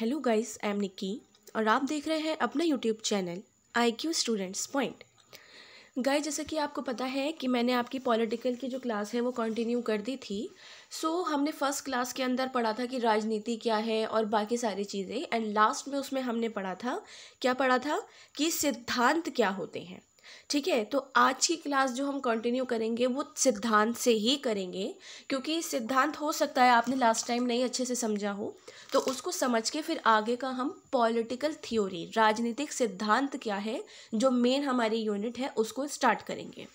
hello guys I am Nikki और आप देख रहे हैं अपना YouTube channel I Q students point guys जैसा कि आपको पता है कि मैंने आपकी पॉलिटिकल की जो क्लास है वो कंटिन्यू कर दी थी सो so, हमने फर्स्ट क्लास के अंदर पढ़ा था कि राजनीति क्या है और बाकी सारी चीज़ें एंड लास्ट में उसमें हमने पढ़ा था क्या पढ़ा था कि सिद्धांत क्या होते हैं ठीक है तो आज की क्लास जो हम कंटिन्यू करेंगे वो सिद्धांत से ही करेंगे क्योंकि सिद्धांत हो सकता है आपने लास्ट टाइम नहीं अच्छे से समझा हो तो उसको समझ के फिर आगे का हम पॉलिटिकल थियोरी राजनीतिक सिद्धांत क्या है जो मेन हमारी यूनिट है उसको स्टार्ट करेंगे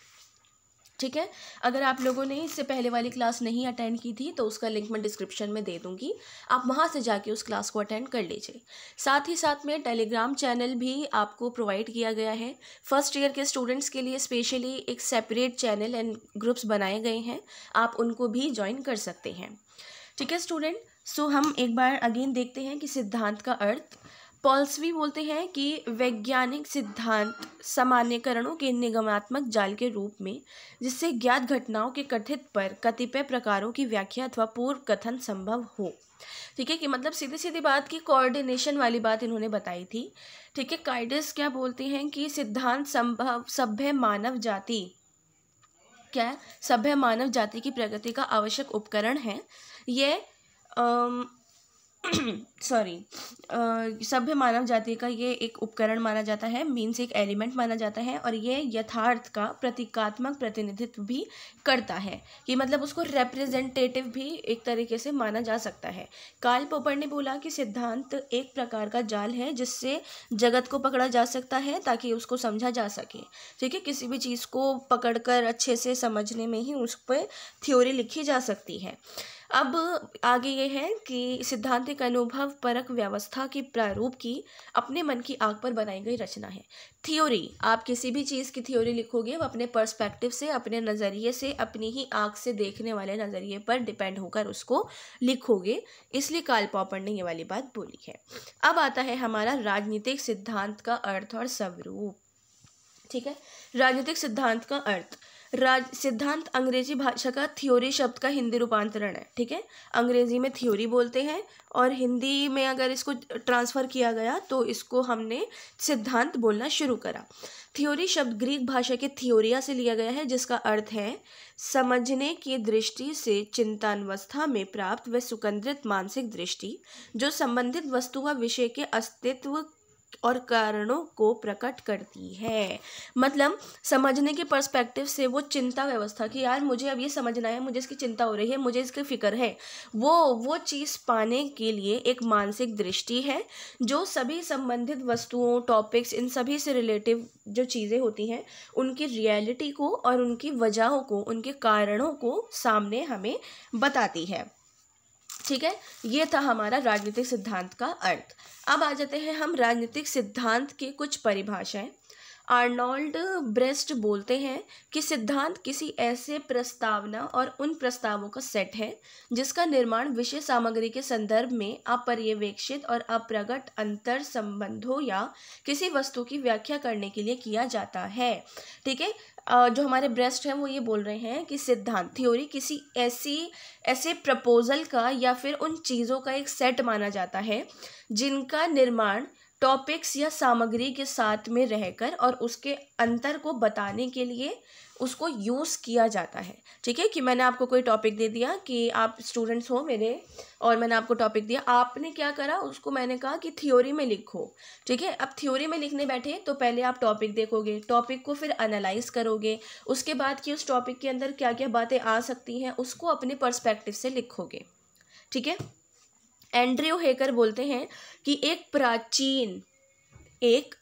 ठीक है अगर आप लोगों ने इससे पहले वाली क्लास नहीं अटेंड की थी तो उसका लिंक मैं डिस्क्रिप्शन में दे दूंगी आप वहाँ से जाके उस क्लास को अटेंड कर लीजिए साथ ही साथ में टेलीग्राम चैनल भी आपको प्रोवाइड किया गया है फर्स्ट ईयर के स्टूडेंट्स के लिए स्पेशली एक सेपरेट चैनल एंड ग्रुप्स बनाए गए हैं आप उनको भी ज्वाइन कर सकते हैं ठीक है स्टूडेंट सो हम एक बार अगेन देखते हैं कि सिद्धांत का अर्थ पॉल्सवी बोलते हैं कि वैज्ञानिक सिद्धांत सामान्यकरणों के निगमात्मक जाल के रूप में जिससे ज्ञात घटनाओं के कथित पर कतिपय प्रकारों की व्याख्या अथवा पूर्व कथन संभव हो ठीक है कि मतलब सीधी सीधी बात की कोऑर्डिनेशन वाली बात इन्होंने बताई थी ठीक है काइडस क्या बोलते हैं कि सिद्धांत संभव सभ्य मानव जाति क्या सभ्य मानव जाति की प्रगति का आवश्यक उपकरण है यह सॉरी सभ्य मानव जाति का ये एक उपकरण माना जाता है मीन्स एक एलिमेंट माना जाता है और ये यथार्थ का प्रतीकात्मक प्रतिनिधित्व भी करता है ये मतलब उसको रिप्रेजेंटेटिव भी एक तरीके से माना जा सकता है काल पोपर ने बोला कि सिद्धांत एक प्रकार का जाल है जिससे जगत को पकड़ा जा सकता है ताकि उसको समझा जा सके ठीक है किसी भी चीज़ को पकड़कर अच्छे से समझने में ही उस पर थ्योरी लिखी जा सकती है अब आगे ये है कि सिद्धांतिक अनुभव परक व्यवस्था के प्रारूप की अपने मन की आग पर बनाई गई रचना है थ्योरी आप किसी भी चीज़ की थ्योरी लिखोगे वो अपने पर्सपेक्टिव से अपने नज़रिए से अपनी ही आँख से देखने वाले नज़रिए पर डिपेंड होकर उसको लिखोगे इसलिए काल पॉपर ने ये वाली बात बोली है अब आता है हमारा राजनीतिक सिद्धांत का अर्थ और स्वरूप ठीक है राजनीतिक सिद्धांत का अर्थ राज सिद्धांत अंग्रेजी भाषा का थ्योरी शब्द का हिंदी रूपांतरण है ठीक है अंग्रेजी में थ्योरी बोलते हैं और हिंदी में अगर इसको ट्रांसफ़र किया गया तो इसको हमने सिद्धांत बोलना शुरू करा थ्योरी शब्द ग्रीक भाषा के थ्योरिया से लिया गया है जिसका अर्थ है समझने की दृष्टि से चिंतानवस्था में प्राप्त व सुकंद्रित मानसिक दृष्टि जो संबंधित वस्तु व विषय के अस्तित्व और कारणों को प्रकट करती है मतलब समझने के पर्सपेक्टिव से वो चिंता व्यवस्था कि यार मुझे अब ये समझना है मुझे इसकी चिंता हो रही है मुझे इसकी फिक्र है वो वो चीज़ पाने के लिए एक मानसिक दृष्टि है जो सभी संबंधित वस्तुओं टॉपिक्स इन सभी से रिलेटिव जो चीज़ें होती हैं उनकी रियलिटी को और उनकी वजहों को उनके कारणों को सामने हमें बताती है ठीक है ये था हमारा राजनीतिक सिद्धांत का अर्थ अब आ जाते हैं हम राजनीतिक सिद्धांत की कुछ परिभाषाएं आर्नोल्ड ब्रेस्ट बोलते हैं कि सिद्धांत किसी ऐसे प्रस्तावना और उन प्रस्तावों का सेट है जिसका निर्माण विषय सामग्री के संदर्भ में अपर्यवेक्षित और अप्रगट अंतर संबंधों या किसी वस्तु की व्याख्या करने के लिए किया जाता है ठीक है जो हमारे ब्रेस्ट हैं वो ये बोल रहे हैं कि सिद्धांत थ्योरी किसी ऐसी ऐसे प्रपोजल का या फिर उन चीज़ों का एक सेट माना जाता है जिनका निर्माण टॉपिक्स या सामग्री के साथ में रहकर और उसके अंतर को बताने के लिए उसको यूज़ किया जाता है ठीक है कि मैंने आपको कोई टॉपिक दे दिया कि आप स्टूडेंट्स हो मेरे और मैंने आपको टॉपिक दिया आपने क्या करा उसको मैंने कहा कि थ्योरी में लिखो ठीक है अब थ्योरी में लिखने बैठे तो पहले आप टॉपिक देखोगे टॉपिक को फिर एनालाइज करोगे उसके बाद कि उस टॉपिक के अंदर क्या क्या बातें आ सकती हैं उसको अपने परस्पेक्टिव से लिखोगे ठीक है एंड्रियो हेकर बोलते हैं कि एक प्राचीन एक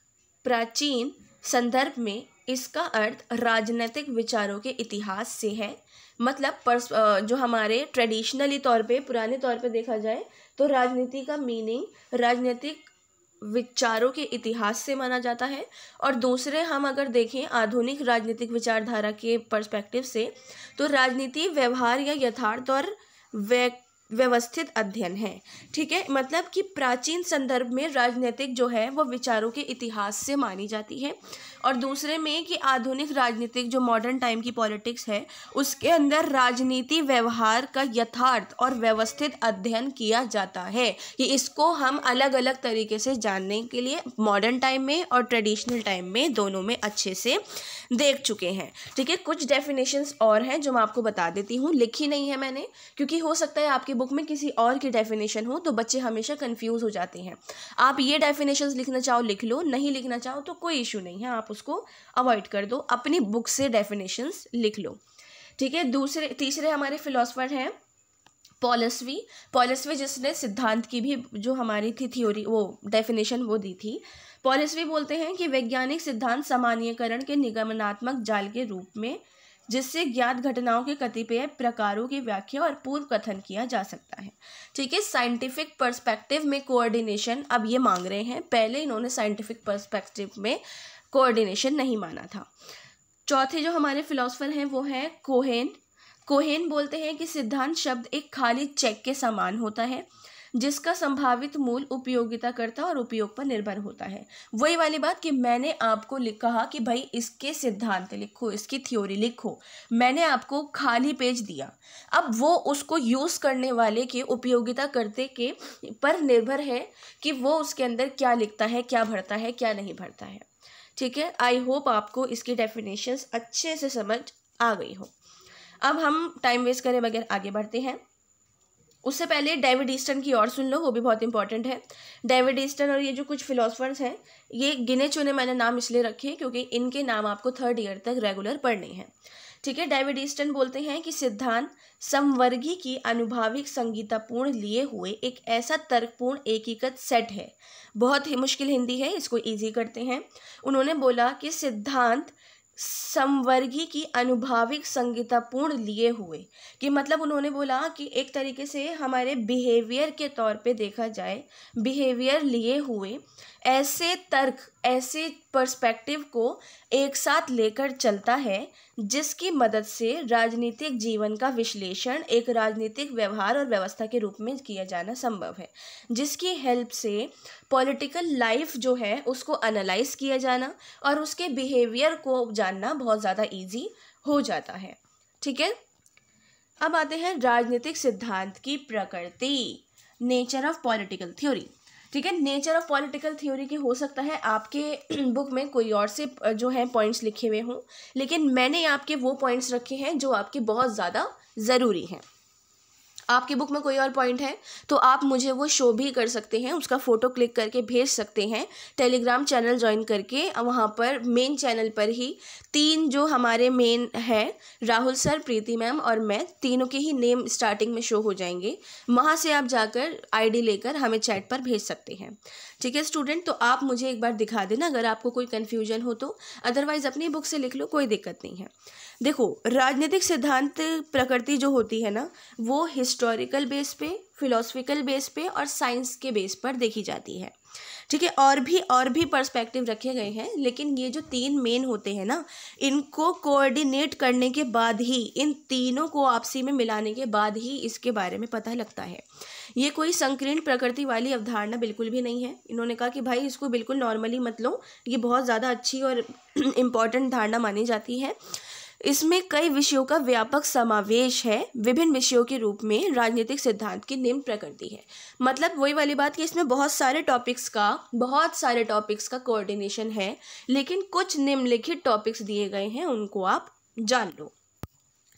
प्राचीन संदर्भ में इसका अर्थ राजनीतिक विचारों के इतिहास से है मतलब पर्स जो हमारे ट्रेडिशनली तौर पे पुराने तौर पे देखा जाए तो राजनीति का मीनिंग राजनीतिक विचारों के इतिहास से माना जाता है और दूसरे हम अगर देखें आधुनिक राजनीतिक विचारधारा के पर्सपेक्टिव से तो राजनीति व्यवहार या यथार्थ और व्य व्यवस्थित अध्ययन है ठीक है मतलब कि प्राचीन संदर्भ में राजनीतिक जो है वो विचारों के इतिहास से मानी जाती है और दूसरे में कि आधुनिक राजनीतिक जो मॉडर्न टाइम की पॉलिटिक्स है उसके अंदर राजनीति व्यवहार का यथार्थ और व्यवस्थित अध्ययन किया जाता है कि इसको हम अलग अलग तरीके से जानने के लिए मॉडर्न टाइम में और ट्रेडिशनल टाइम में दोनों में अच्छे से देख चुके हैं ठीक है कुछ डेफिनेशंस और हैं जो मैं आपको बता देती हूँ लिखी नहीं है मैंने क्योंकि हो सकता है आपकी बुक में किसी और की डेफिनेशन हो तो बच्चे हमेशा कन्फ्यूज़ हो जाते हैं आप ये डेफिनेशन लिखना चाहो लिख लो नहीं लिखना चाहो तो कोई इशू नहीं है आप उसको अवॉइड कर दो अपनी बुक से डेफिनेशंस लिख लो ठीक है दूसरे तीसरे हमारे फिलोसफर हैं पॉलिसवी पॉलिसवी जिसने सिद्धांत की भी जो हमारी थी थ्योरी वो डेफिनेशन वो दी थी पॉलिसवी बोलते हैं कि वैज्ञानिक सिद्धांत सामान्यकरण के निगमनात्मक जाल के रूप में जिससे ज्ञात घटनाओं के कतिपय प्रकारों की व्याख्या और पूर्व कथन किया जा सकता है ठीक है साइंटिफिक पर्सपेक्टिव में कोऑर्डिनेशन अब ये मांग रहे हैं पहले इन्होंने साइंटिफिक पर्सपेक्टिव में कोऑर्डिनेशन नहीं माना था चौथे जो हमारे फिलोसोफर हैं वो हैं कोहेन कोहेन बोलते हैं कि सिद्धांत शब्द एक खाली चेक के समान होता है जिसका संभावित मूल उपयोगिताकर्ता और उपयोग पर निर्भर होता है वही वाली बात कि मैंने आपको कहा कि भाई इसके सिद्धांत लिखो इसकी थ्योरी लिखो मैंने आपको खाली पेज दिया अब वो उसको यूज़ करने वाले के उपयोगिताकर्ते के पर निर्भर है कि वो उसके अंदर क्या लिखता है क्या भरता है क्या नहीं भरता है ठीक है आई होप आपको इसकी डेफिनेशंस अच्छे से समझ आ गई हो अब हम टाइम वेस्ट करें बगैर आगे बढ़ते हैं उससे पहले डेविड ईस्टन की और सुन लो वो भी बहुत इंपॉर्टेंट है डेविड ईस्टन और ये जो कुछ फिलोसफर्स हैं ये गिने चुने मैंने नाम इसलिए रखे क्योंकि इनके नाम आपको थर्ड ईयर तक रेगुलर पढ़ने हैं ठीक है डेविड ईस्टन बोलते हैं कि सिद्धांत समवर्गी की अनुभाविक संगीतापूर्ण लिए हुए एक ऐसा तर्कपूर्ण एकीकृत सेट है बहुत ही मुश्किल हिंदी है इसको इजी करते हैं उन्होंने बोला कि सिद्धांत समवर्गी की अनुभाविक संगीतापूर्ण लिए हुए कि मतलब उन्होंने बोला कि एक तरीके से हमारे बिहेवियर के तौर पे देखा जाए बिहेवियर लिए हुए ऐसे तर्क ऐसे पर्सपेक्टिव को एक साथ लेकर चलता है जिसकी मदद से राजनीतिक जीवन का विश्लेषण एक राजनीतिक व्यवहार और व्यवस्था के रूप में किया जाना संभव है जिसकी हेल्प से पॉलिटिकल लाइफ जो है उसको एनालाइज किया जाना और उसके बिहेवियर को जानना बहुत ज़्यादा ईजी हो जाता है ठीक है अब आते हैं राजनीतिक सिद्धांत की प्रकृति नेचर ऑफ पॉलिटिकल थ्योरी ठीक है नेचर ऑफ पॉलिटिकल थ्योरी के हो सकता है आपके बुक में कोई और से जो है पॉइंट्स लिखे हुए हों लेकिन मैंने आपके वो पॉइंट्स रखे हैं जो आपके बहुत ज़्यादा ज़रूरी हैं आपकी बुक में कोई और पॉइंट है तो आप मुझे वो शो भी कर सकते हैं उसका फ़ोटो क्लिक करके भेज सकते हैं टेलीग्राम चैनल ज्वाइन करके वहाँ पर मेन चैनल पर ही तीन जो हमारे मेन हैं राहुल सर प्रीति मैम और मैं तीनों के ही नेम स्टार्टिंग में शो हो जाएंगे वहाँ से आप जाकर आईडी लेकर हमें चैट पर भेज सकते हैं ठीक है स्टूडेंट तो आप मुझे एक बार दिखा देना अगर आपको कोई कन्फ्यूजन हो तो अदरवाइज़ अपनी बुक से लिख लो कोई दिक्कत नहीं है देखो राजनीतिक सिद्धांत प्रकृति जो होती है ना वो हिस्टोरिकल बेस पे फिलोसफिकल बेस पे और साइंस के बेस पर देखी जाती है ठीक है और भी और भी पर्सपेक्टिव रखे गए हैं लेकिन ये जो तीन मेन होते हैं ना इनको कोऑर्डिनेट करने के बाद ही इन तीनों को आपसी में मिलाने के बाद ही इसके बारे में पता लगता है ये कोई संकीर्ण प्रकृति वाली अवधारणा बिल्कुल भी नहीं है इन्होंने कहा कि भाई इसको बिल्कुल नॉर्मली मत लो ये बहुत ज़्यादा अच्छी और इम्पॉर्टेंट धारणा मानी जाती है इसमें कई विषयों का व्यापक समावेश है विभिन्न विषयों के रूप में राजनीतिक सिद्धांत की निम्न प्रकृति है मतलब वही वाली बात कि इसमें बहुत सारे टॉपिक्स का बहुत सारे टॉपिक्स का कोऑर्डिनेशन है लेकिन कुछ निम्नलिखित टॉपिक्स दिए गए हैं उनको आप जान लो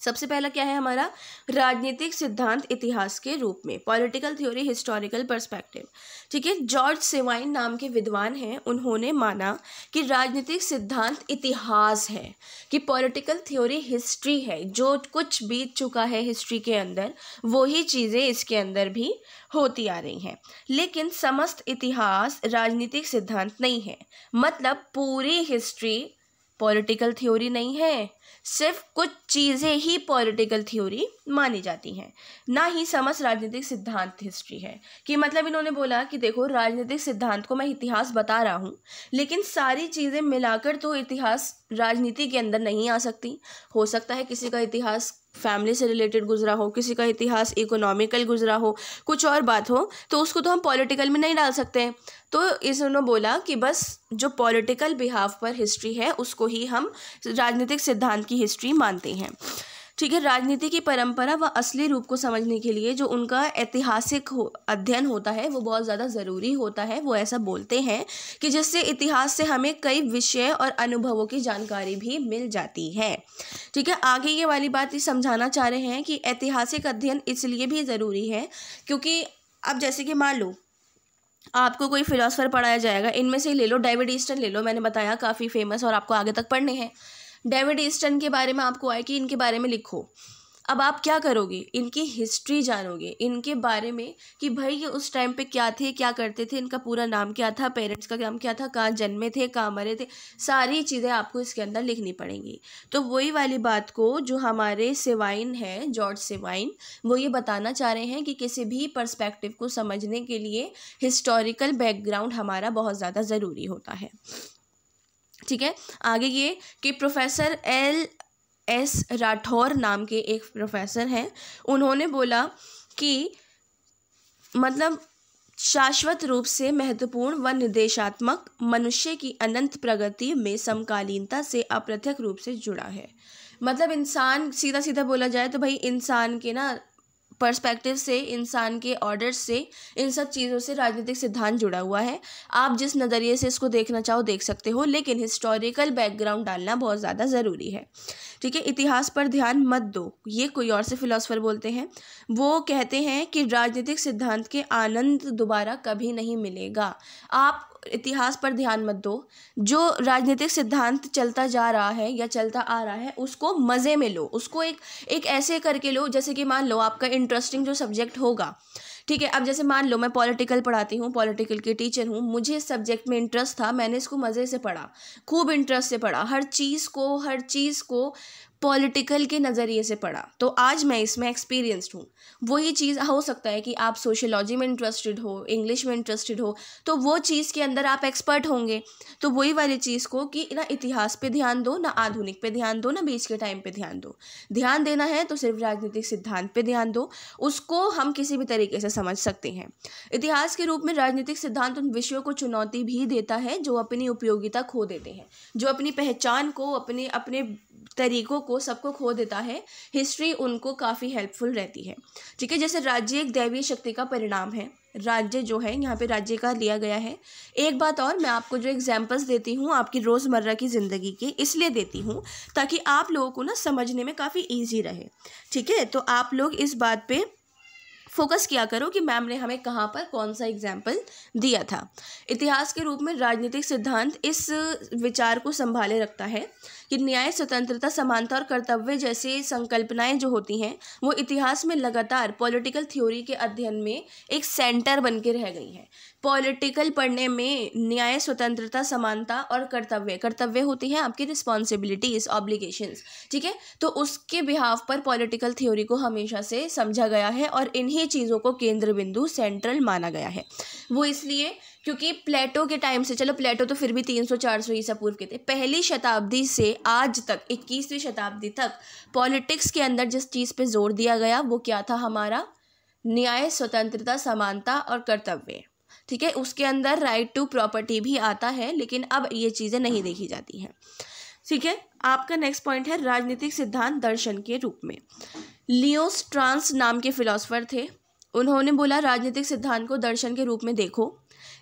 सबसे पहला क्या है हमारा राजनीतिक सिद्धांत इतिहास के रूप में पॉलिटिकल थ्योरी हिस्टोरिकल पर्सपेक्टिव ठीक है जॉर्ज सेवाइन नाम के विद्वान हैं उन्होंने माना कि राजनीतिक सिद्धांत इतिहास है कि पॉलिटिकल थ्योरी हिस्ट्री है जो कुछ बीत चुका है हिस्ट्री के अंदर वही चीज़ें इसके अंदर भी होती आ रही हैं लेकिन समस्त इतिहास राजनीतिक सिद्धांत नहीं है मतलब पूरी हिस्ट्री पॉलिटिकल थ्योरी नहीं है सिर्फ कुछ चीज़ें ही पॉलिटिकल थ्योरी मानी जाती हैं ना ही समस्त राजनीतिक सिद्धांत हिस्ट्री है कि मतलब इन्होंने बोला कि देखो राजनीतिक सिद्धांत को मैं इतिहास बता रहा हूँ लेकिन सारी चीज़ें मिलाकर तो इतिहास राजनीति के अंदर नहीं आ सकती हो सकता है किसी का इतिहास फैमिली से रिलेटेड गुजरा हो किसी का इतिहास इकोनॉमिकल गुजरा हो कुछ और बात हो तो उसको तो हम पॉलिटिकल में नहीं डाल सकते तो इस उन्होंने बोला कि बस जो पॉलिटिकल बिहाफ पर हिस्ट्री है उसको ही हम राजनीतिक सिद्धांत हिंदुस्तान की हिस्ट्री मानते हैं ठीक है राजनीति की परंपरा व असली रूप को समझने के लिए जो उनका ऐतिहासिक हो, अध्ययन होता है वो बहुत ज़्यादा ज़रूरी होता है वो ऐसा बोलते हैं कि जिससे इतिहास से हमें कई विषय और अनुभवों की जानकारी भी मिल जाती है ठीक है आगे ये वाली बात ये समझाना चाह रहे हैं कि ऐतिहासिक अध्ययन इसलिए भी ज़रूरी है क्योंकि अब जैसे कि मान लो आपको कोई फिलासफर पढ़ाया जाएगा इनमें से ले लो डेविड ईस्टर ले लो मैंने बताया काफ़ी फेमस और आपको आगे तक पढ़ने हैं डेविड ईस्टन के बारे में आपको आए कि इनके बारे में लिखो अब आप क्या करोगे इनकी हिस्ट्री जानोगे इनके बारे में कि भाई ये उस टाइम पे क्या थे क्या करते थे इनका पूरा नाम क्या था पेरेंट्स का नाम क्या था कहाँ जन्मे थे कहाँ मरे थे सारी चीज़ें आपको इसके अंदर लिखनी पड़ेंगी तो वही वाली बात को जो हमारे सिवाइन है जॉर्ज सिवाइन वो ये बताना चाह रहे हैं कि किसी भी परस्पेक्टिव को समझने के लिए हिस्टोरिकल बैकग्राउंड हमारा बहुत ज़्यादा ज़रूरी होता है ठीक है आगे ये कि प्रोफेसर एल एस राठौर नाम के एक प्रोफेसर हैं उन्होंने बोला कि मतलब शाश्वत रूप से महत्वपूर्ण व निर्देशात्मक मनुष्य की अनंत प्रगति में समकालीनता से अप्रत्यक्ष रूप से जुड़ा है मतलब इंसान सीधा सीधा बोला जाए तो भाई इंसान के ना पर्सपेक्टिव से इंसान के ऑर्डर से इन सब चीज़ों से राजनीतिक सिद्धांत जुड़ा हुआ है आप जिस नज़रिए से इसको देखना चाहो देख सकते हो लेकिन हिस्टोरिकल बैकग्राउंड डालना बहुत ज़्यादा ज़रूरी है ठीक है इतिहास पर ध्यान मत दो ये कोई और से फिलोसफर बोलते हैं वो कहते हैं कि राजनीतिक सिद्धांत के आनंद दोबारा कभी नहीं मिलेगा आप इतिहास पर ध्यान मत दो जो राजनीतिक सिद्धांत चलता जा रहा है या चलता आ रहा है उसको मज़े में लो उसको एक एक ऐसे करके लो जैसे कि मान लो आपका इंटरेस्टिंग जो सब्जेक्ट होगा ठीक है अब जैसे मान लो मैं पॉलिटिकल पढ़ाती हूँ पॉलिटिकल की टीचर हूँ मुझे इस सब्जेक्ट में इंटरेस्ट था मैंने इसको मज़े से पढ़ा खूब इंटरेस्ट से पढ़ा हर चीज़ को हर चीज़ को पॉलिटिकल के नज़रिए से पढ़ा तो आज मैं इसमें एक्सपीरियंसड हूँ वही चीज़ हो सकता है कि आप सोशियोलॉजी में इंटरेस्टेड हो इंग्लिश में इंटरेस्टेड हो तो वो चीज़ के अंदर आप एक्सपर्ट होंगे तो वही वाली चीज़ को कि ना इतिहास पे ध्यान दो ना आधुनिक पे ध्यान दो ना बीच के टाइम पे ध्यान दो ध्यान देना है तो सिर्फ राजनीतिक सिद्धांत पे ध्यान दो उसको हम किसी भी तरीके से समझ सकते हैं इतिहास के रूप में राजनीतिक सिद्धांत उन विषयों को चुनौती भी देता है जो अपनी उपयोगिता खो देते हैं जो अपनी पहचान को अपने अपने तरीक़ों को सबको खो देता है हिस्ट्री उनको काफ़ी हेल्पफुल रहती है ठीक है जैसे राज्य एक दैवीय शक्ति का परिणाम है राज्य जो है यहाँ पे राज्य का लिया गया है एक बात और मैं आपको जो एग्जाम्पल्स देती हूँ आपकी रोज़मर्रा की ज़िंदगी के इसलिए देती हूँ ताकि आप लोगों को ना समझने में काफ़ी ईजी रहे ठीक है तो आप लोग इस बात पर फोकस किया करो कि मैम ने हमें कहाँ पर कौन सा एग्जाम्पल दिया था इतिहास के रूप में राजनीतिक सिद्धांत इस विचार को संभाले रखता है कि न्याय स्वतंत्रता समानता और कर्तव्य जैसी संकल्पनाएं जो होती हैं वो इतिहास में लगातार पॉलिटिकल थ्योरी के अध्ययन में एक सेंटर बन के रह गई हैं पॉलिटिकल पढ़ने में न्याय स्वतंत्रता समानता और कर्तव्य कर्तव्य होती है आपकी रिस्पॉन्सिबिलिटीज ऑब्लिगेशन ठीक है तो उसके बिहाव पर पॉलिटिकल थ्योरी को हमेशा से समझा गया है और इन्हीं चीज़ों को केंद्र बिंदु सेंट्रल माना गया है वो इसलिए क्योंकि प्लेटो के टाइम से चलो प्लेटो तो फिर भी 300-400 ईसा पूर्व के थे पहली शताब्दी से आज तक 21वीं शताब्दी तक पॉलिटिक्स के अंदर जिस चीज़ पे जोर दिया गया वो क्या था हमारा न्याय स्वतंत्रता समानता और कर्तव्य ठीक है उसके अंदर राइट टू प्रॉपर्टी भी आता है लेकिन अब ये चीज़ें नहीं देखी जाती हैं ठीक है आपका नेक्स्ट पॉइंट है राजनीतिक सिद्धांत दर्शन के रूप में लियोस ट्रांस नाम के फिलोसफर थे उन्होंने बोला राजनीतिक सिद्धांत को दर्शन के रूप में देखो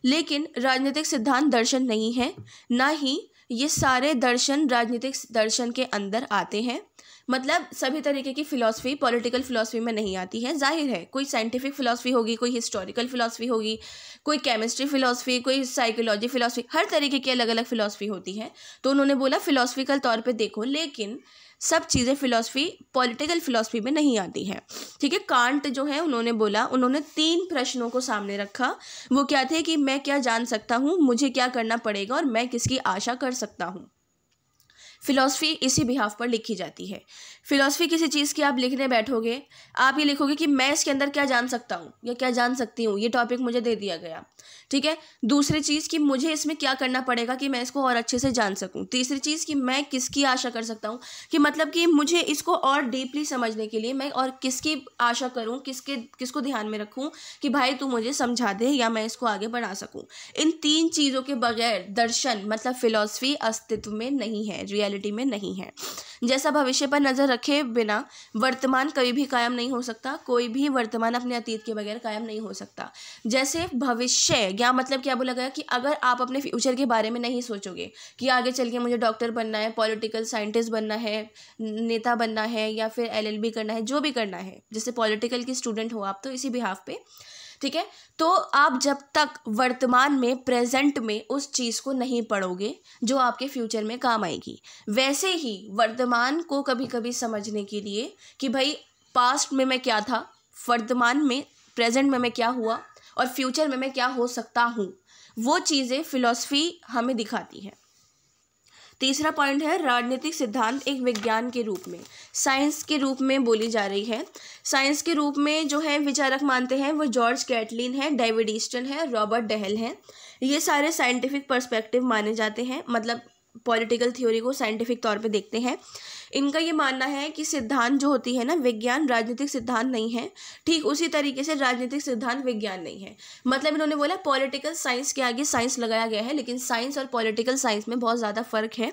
लेकिन राजनीतिक सिद्धांत दर्शन नहीं है ना ही ये सारे दर्शन राजनीतिक दर्शन के अंदर आते हैं मतलब सभी तरीके की फ़िलासफ़ी पॉलिटिकल फ़िलासफ़ी में नहीं आती है जाहिर है कोई साइंटिफिक फ़िलासफ़ी होगी कोई हिस्टोरिकल फ़िलासफ़ी होगी कोई केमिस्ट्री फ़िलासफ़ी कोई साइकोलॉजी फ़िलासफ़ी हर तरीके की अलग अलग फ़िलासफ़ी होती है तो उन्होंने बोला फ़िलासफ़िकल तौर पर देखो लेकिन सब चीज़ें फ़िलासफ़ी पॉलिटिकल फ़िलासफ़ी में नहीं आती हैं ठीक है कांट जो है उन्होंने बोला उन्होंने तीन प्रश्नों को सामने रखा वो क्या थे कि मैं क्या जान सकता हूँ मुझे क्या करना पड़ेगा और मैं किसकी आशा कर सकता हूँ फ़िलासफ़ी इसी बिहाफ पर लिखी जाती है फिलोसफी किसी चीज़ की आप लिखने बैठोगे आप ये लिखोगे कि मैं इसके अंदर क्या जान सकता हूँ या क्या जान सकती हूँ ये टॉपिक मुझे दे दिया गया ठीक है दूसरी चीज़ कि मुझे इसमें क्या करना पड़ेगा कि मैं इसको और अच्छे से जान सकूँ तीसरी चीज़ कि मैं किसकी आशा कर सकता हूँ कि मतलब कि मुझे इसको और डीपली समझने के लिए मैं और किसकी आशा करूँ किसके किसको ध्यान में रखूँ कि भाई तू मुझे समझा दे या मैं इसको आगे बढ़ा सकूँ इन तीन चीज़ों के बगैर दर्शन मतलब फ़िलासफ़ी अस्तित्व में नहीं है रियलिटी में नहीं है जैसा भविष्य पर नज़र रखे बिना वर्तमान कभी भी कायम नहीं हो सकता कोई भी वर्तमान अपने अतीत के बगैर कायम नहीं हो सकता जैसे भविष्य या मतलब क्या बोला गया कि अगर आप अपने फ्यूचर के बारे में नहीं सोचोगे कि आगे चल के मुझे डॉक्टर बनना है पॉलिटिकल साइंटिस्ट बनना है नेता बनना है या फिर एल करना है जो भी करना है जैसे पॉलिटिकल की स्टूडेंट हो आप तो इसी बिहाफ पे ठीक है तो आप जब तक वर्तमान में प्रेजेंट में उस चीज़ को नहीं पढ़ोगे जो आपके फ्यूचर में काम आएगी वैसे ही वर्तमान को कभी कभी समझने के लिए कि भाई पास्ट में मैं क्या था वर्तमान में प्रेजेंट में मैं क्या हुआ और फ्यूचर में मैं क्या हो सकता हूँ वो चीज़ें फ़िलोसफी हमें दिखाती है तीसरा पॉइंट है राजनीतिक सिद्धांत एक विज्ञान के रूप में साइंस के रूप में बोली जा रही है साइंस के रूप में जो है विचारक मानते हैं वो जॉर्ज कैटलिन है डेविड ईस्टन है रॉबर्ट डहल हैं ये सारे साइंटिफिक पर्सपेक्टिव माने जाते हैं मतलब पॉलिटिकल थ्योरी को साइंटिफिक तौर पे देखते हैं इनका ये मानना है कि सिद्धांत जो होती है ना विज्ञान राजनीतिक सिद्धांत नहीं है ठीक उसी तरीके से राजनीतिक सिद्धांत विज्ञान नहीं है मतलब इन्होंने बोला पॉलिटिकल साइंस के आगे साइंस लगाया गया है लेकिन साइंस और पॉलिटिकल साइंस में बहुत ज़्यादा फर्क है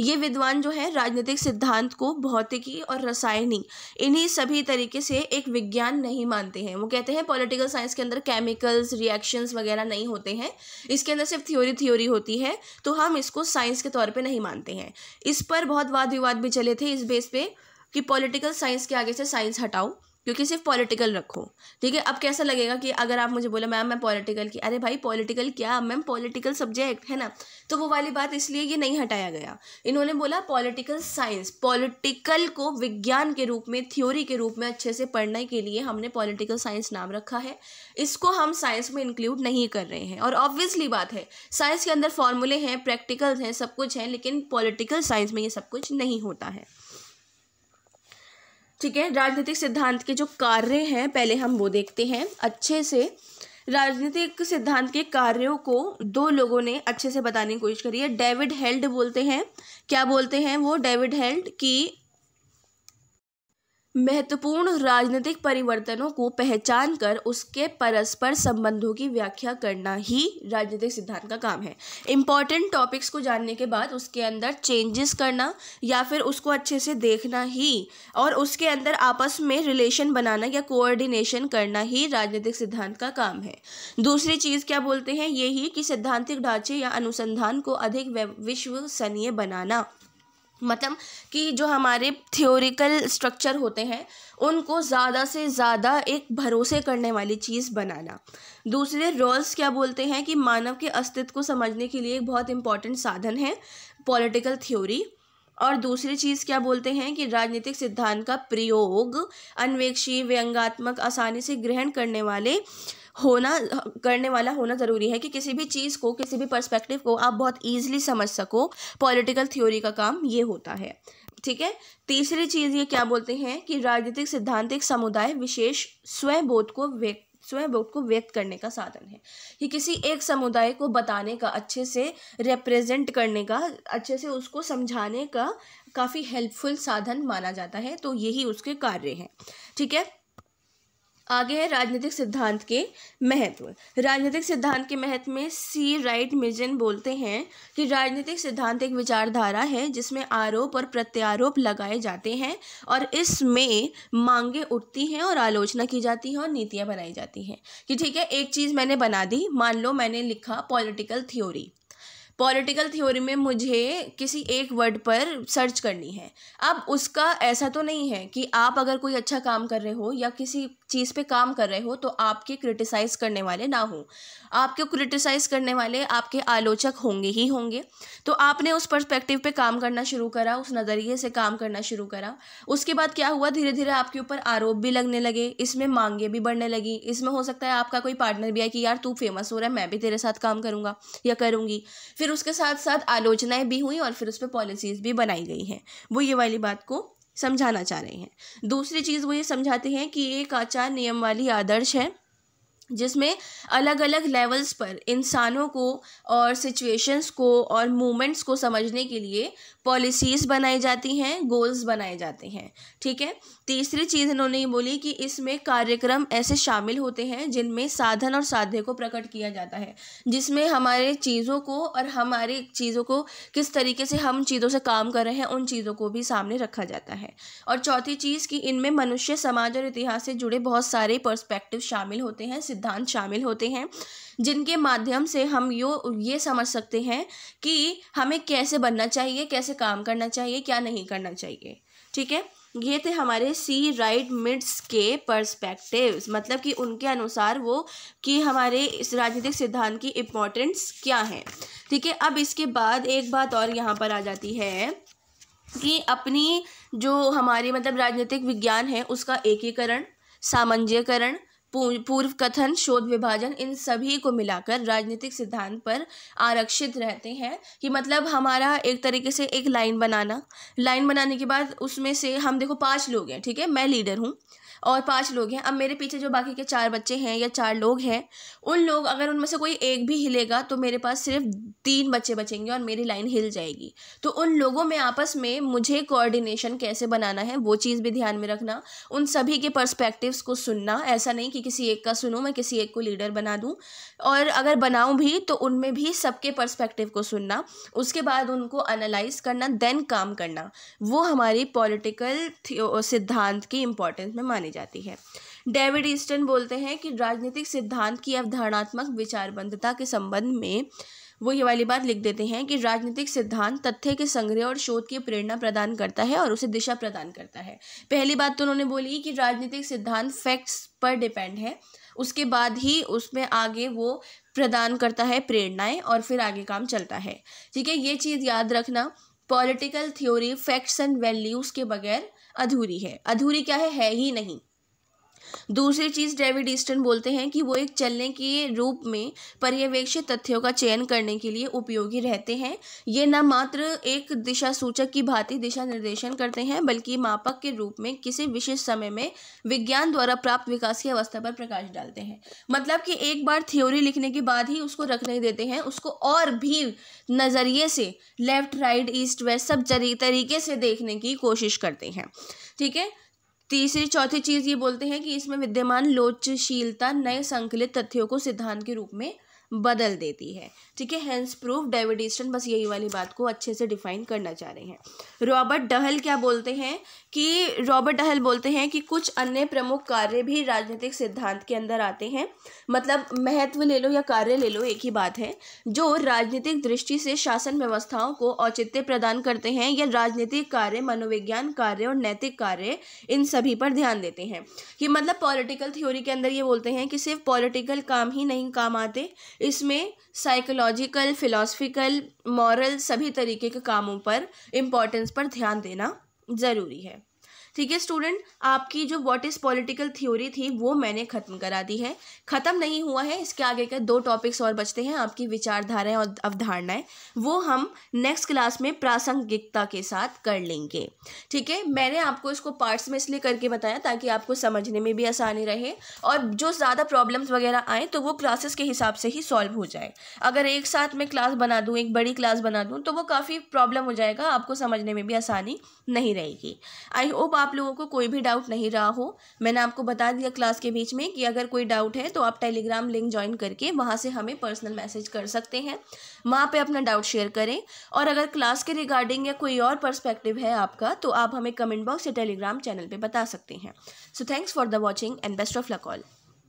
ये विद्वान जो है राजनीतिक सिद्धांत को भौतिकी और रसायनी इन्हीं सभी तरीके से एक विज्ञान नहीं मानते हैं वो कहते हैं पॉलिटिकल साइंस के अंदर केमिकल्स रिएक्शंस वगैरह नहीं होते हैं इसके अंदर सिर्फ थ्योरी थ्योरी होती है तो हम इसको साइंस के तौर पर नहीं मानते हैं इस पर बहुत वाद विवाद भी चले थे इस बेस पे कि पॉलिटिकल साइंस के आगे से साइंस हटाओ क्योंकि सिर्फ पॉलिटिकल रखो ठीक है अब कैसा लगेगा कि अगर आप मुझे बोले मैम मैं पॉलिटिकल की अरे भाई पॉलिटिकल क्या मैम पॉलिटिकल सब्जेक्ट है ना तो वो वाली बात इसलिए ये नहीं हटाया गया इन्होंने बोला पॉलिटिकल साइंस पॉलिटिकल को विज्ञान के रूप में थ्योरी के रूप में अच्छे से पढ़ने के लिए हमने पॉलिटिकल साइंस नाम रखा है इसको हम साइंस में इंक्लूड नहीं कर रहे हैं और ऑब्वियसली बात है साइंस के अंदर फॉर्मूले हैं प्रैक्टिकल हैं सब कुछ हैं लेकिन पॉलिटिकल साइंस में ये सब कुछ नहीं होता है ठीक है राजनीतिक सिद्धांत के जो कार्य हैं पहले हम वो देखते हैं अच्छे से राजनीतिक सिद्धांत के कार्यों को दो लोगों ने अच्छे से बताने की कोशिश करी है डेविड हेल्ड बोलते हैं क्या बोलते हैं वो डेविड हेल्ड की महत्वपूर्ण राजनीतिक परिवर्तनों को पहचान कर उसके परस्पर संबंधों की व्याख्या करना ही राजनीतिक सिद्धांत का काम है इम्पॉर्टेंट टॉपिक्स को जानने के बाद उसके अंदर चेंजेस करना या फिर उसको अच्छे से देखना ही और उसके अंदर आपस में रिलेशन बनाना या कोऑर्डिनेशन करना ही राजनीतिक सिद्धांत का काम है दूसरी चीज़ क्या बोलते हैं यही कि सिद्धांतिक ढांचे या अनुसंधान को अधिक विश्वसनीय बनाना मतलब कि जो हमारे थ्योरिकल स्ट्रक्चर होते हैं उनको ज़्यादा से ज़्यादा एक भरोसे करने वाली चीज़ बनाना दूसरे रोल्स क्या बोलते हैं कि मानव के अस्तित्व को समझने के लिए एक बहुत इंपॉर्टेंट साधन है पॉलिटिकल थ्योरी और दूसरी चीज़ क्या बोलते हैं कि राजनीतिक सिद्धांत का प्रयोग अन्वेक्षी व्यंगात्मक आसानी से ग्रहण करने वाले होना करने वाला होना ज़रूरी है कि किसी भी चीज़ को किसी भी पर्सपेक्टिव को आप बहुत ईजिली समझ सको पॉलिटिकल थ्योरी का काम ये होता है ठीक है तीसरी चीज़ ये क्या बोलते हैं कि राजनीतिक सिद्धांतिक समुदाय विशेष स्वयंबोध को व्यक्त स्वयं बोध को व्यक्त करने का साधन है कि किसी एक समुदाय को बताने का अच्छे से रिप्रेजेंट करने का अच्छे से उसको समझाने का काफ़ी हेल्पफुल साधन माना जाता है तो यही उसके कार्य हैं ठीक है आगे है राजनीतिक सिद्धांत के महत्व राजनीतिक सिद्धांत के महत्व में सी राइट मिजन बोलते हैं कि राजनीतिक सिद्धांत एक विचारधारा है जिसमें आरोप और प्रत्यारोप लगाए जाते हैं और इसमें मांगे उठती हैं और आलोचना की जाती है और नीतियाँ बनाई जाती हैं कि ठीक है एक चीज़ मैंने बना दी मान लो मैंने लिखा पॉलिटिकल थ्योरी पॉलिटिकल थ्योरी में मुझे किसी एक वर्ड पर सर्च करनी है अब उसका ऐसा तो नहीं है कि आप अगर कोई अच्छा काम कर रहे हो या किसी चीज़ पे काम कर रहे हो तो आपके क्रिटिसाइज़ करने वाले ना हों आपके क्रिटिसाइज़ करने वाले आपके आलोचक होंगे ही होंगे तो आपने उस पर्सपेक्टिव पे काम करना शुरू करा उस नज़रिए से काम करना शुरू करा उसके बाद क्या हुआ धीरे धीरे आपके ऊपर आरोप भी लगने लगे इसमें मांगे भी बढ़ने लगी इसमें हो सकता है आपका कोई पार्टनर भी आए कि यार तू फेमस हो रहा है मैं भी तेरे साथ काम करूँगा या करूँगी फिर उसके साथ साथ आलोचनाएँ भी हुई और फिर उस पर पॉलिसीज़ भी बनाई गई हैं वो ये वाली बात को समझाना चाह रहे हैं दूसरी चीज़ वो ये समझाते हैं कि एक आचार नियम वाली आदर्श है जिसमें अलग अलग लेवल्स पर इंसानों को और सिचुएशंस को और मूमेंट्स को समझने के लिए पॉलिसीज़ बनाई जाती हैं गोल्स बनाए जाते हैं ठीक है तीसरी चीज़ इन्होंने ये बोली कि इसमें कार्यक्रम ऐसे शामिल होते हैं जिनमें साधन और साध्य को प्रकट किया जाता है जिसमें हमारे चीज़ों को और हमारे चीज़ों को किस तरीके से हम चीज़ों से काम कर रहे हैं उन चीज़ों को भी सामने रखा जाता है और चौथी चीज़ कि इनमें मनुष्य समाज और इतिहास से जुड़े बहुत सारे पर्स्पेक्टिव शामिल होते हैं सिद्धांत शामिल होते हैं जिनके माध्यम से हम यो ये समझ सकते हैं कि हमें कैसे बनना चाहिए कैसे काम करना चाहिए क्या नहीं करना चाहिए ठीक है ये थे हमारे सी राइट मिड्स के पर्सपेक्टिव्स मतलब कि उनके अनुसार वो कि हमारे इस राजनीतिक सिद्धांत की इम्पोर्टेंस क्या है ठीक है अब इसके बाद एक बात और यहाँ पर आ जाती है कि अपनी जो हमारी मतलब राजनीतिक विज्ञान है उसका एकीकरण सामंजयकरण पूर्व कथन शोध विभाजन इन सभी को मिलाकर राजनीतिक सिद्धांत पर आरक्षित रहते हैं कि मतलब हमारा एक तरीके से एक लाइन बनाना लाइन बनाने के बाद उसमें से हम देखो पांच लोग हैं ठीक है मैं लीडर हूँ और पाँच लोग हैं अब मेरे पीछे जो बाकी के चार बच्चे हैं या चार लोग हैं उन लोग अगर उनमें से कोई एक भी हिलेगा तो मेरे पास सिर्फ तीन बच्चे बचेंगे और मेरी लाइन हिल जाएगी तो उन लोगों में आपस में मुझे कोऑर्डिनेशन कैसे बनाना है वो चीज़ भी ध्यान में रखना उन सभी के पर्सपेक्टिव्स को सुनना ऐसा नहीं कि किसी एक का सुनूँ मैं किसी एक को लीडर बना दूँ और अगर बनाऊँ भी तो उनमें भी सबके पर्सपेक्टिव को सुनना उसके बाद उनको एनालाइज करना देन काम करना वो हमारी पॉलिटिकल सिद्धांत की इम्पोर्टेंस में मानी जाती है डेविड ईस्टन बोलते हैं कि राजनीतिक सिद्धांत की अवधारणात्मक विचारबंधता के संबंध में वो ये वाली बात लिख देते हैं कि राजनीतिक सिद्धांत तथ्य के संग्रह और शोध की प्रेरणा प्रदान करता है और उसे दिशा प्रदान करता है पहली बात तो उन्होंने बोली कि राजनीतिक सिद्धांत फैक्ट्स पर डिपेंड है उसके बाद ही उसमें आगे वो प्रदान करता है प्रेरणाएं और फिर आगे काम चलता है ठीक है ये चीज़ याद रखना political theory facts and values के बगैर अधूरी है अधूरी क्या है है ही नहीं दूसरी चीज़ डेविड ईस्टन बोलते हैं कि वो एक चलने के रूप में पर्यवेक्षित तथ्यों का चयन करने के लिए उपयोगी रहते हैं ये न मात्र एक दिशा सूचक की भांति दिशा निर्देशन करते हैं बल्कि मापक के रूप में किसी विशेष समय में विज्ञान द्वारा प्राप्त विकास की अवस्था पर प्रकाश डालते हैं मतलब कि एक बार थ्योरी लिखने के बाद ही उसको रखने देते हैं उसको और भी नज़रिए से लेफ्ट राइट ईस्ट वेस्ट सब तरीके से देखने की कोशिश करते हैं ठीक है तीसरी चौथी चीज़ ये बोलते हैं कि इसमें विद्यमान लोचशीलता नए संकलित तथ्यों को सिद्धांत के रूप में बदल देती है ठीक है हैंस प्रूफ डेविडेस्टन बस यही वाली बात को अच्छे से डिफाइन करना चाह रहे हैं रॉबर्ट डहल क्या बोलते हैं कि रॉबर्ट डहल बोलते हैं कि कुछ अन्य प्रमुख कार्य भी राजनीतिक सिद्धांत के अंदर आते हैं मतलब महत्व ले लो या कार्य ले लो एक ही बात है जो राजनीतिक दृष्टि से शासन व्यवस्थाओं को औचित्य प्रदान करते हैं या राजनीतिक कार्य मनोविज्ञान कार्य और नैतिक कार्य इन सभी पर ध्यान देते हैं कि मतलब पॉलिटिकल थ्योरी के अंदर ये बोलते हैं कि सिर्फ पॉलिटिकल काम ही नहीं काम आते इसमें साइकोलॉजिकल फिलोसफिकल मॉरल सभी तरीके के कामों पर इम्पोर्टेंस पर ध्यान देना ज़रूरी है ठीक है स्टूडेंट आपकी जो व्हाट इज़ पॉलिटिकल थ्योरी थी वो मैंने ख़त्म करा दी है ख़त्म नहीं हुआ है इसके आगे के दो टॉपिक्स और बचते हैं आपकी विचारधाराएं और अवधारणाएं वो हम नेक्स्ट क्लास में प्रासंगिकता के साथ कर लेंगे ठीक है मैंने आपको इसको पार्ट्स में इसलिए करके बताया ताकि आपको समझने में भी आसानी रहे और जो ज़्यादा प्रॉब्लम्स वगैरह आएँ तो वो क्लासेस के हिसाब से ही सॉल्व हो जाए अगर एक साथ मैं क्लास बना दूँ एक बड़ी क्लास बना दूँ तो वो काफ़ी प्रॉब्लम हो जाएगा आपको समझने में भी आसानी नहीं रहेगी आई होप आप आप लोगों को कोई भी डाउट नहीं रहा हो मैंने आपको बता दिया क्लास के बीच में कि अगर कोई डाउट है तो आप टेलीग्राम लिंक ज्वाइन करके वहाँ से हमें पर्सनल मैसेज कर सकते हैं वहाँ पे अपना डाउट शेयर करें और अगर क्लास के रिगार्डिंग या कोई और पर्सपेक्टिव है आपका तो आप हमें कमेंट बॉक्स या टेलीग्राम चैनल पर बता सकते हैं so thanks for the watching and best of लकॉल